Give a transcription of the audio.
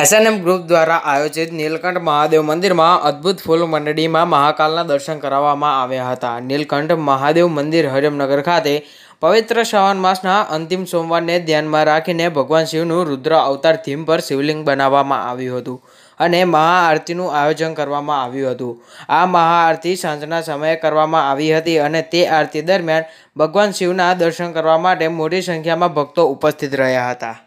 એસએનએમ group દ્વારા આયોજિત નીલકંઠ મહાદેવ મંદિરમાં અદ્ભુત ફૂલ મંડળીમાં મહાકાલના દર્શન કરાવવામાં આવ્યા હતા નીલકંઠ મહાદેવ મંદિર હરિમનગર ખાતે પવિત્ર શ્રાવણ માસના અંતિમ સોમવારને ધ્યાનમાં રાખીને ભગવાન શિવનું રુદ્ર અવતાર થીમ પર શિવલિંગ બનાવવામાં આવ્યું હતું અને મહાઆરતીનું આયોજન કરવામાં આવ્યું હતું આ મહાઆરતી સાંજના સમયે કરવામાં આવી હતી અને તે આરતી દરમિયાન ભગવાન શિવના દર્શન કરવા માટે મોટી સંખ્યામાં ભક્તો ઉપસ્થિત રહ્યા હતા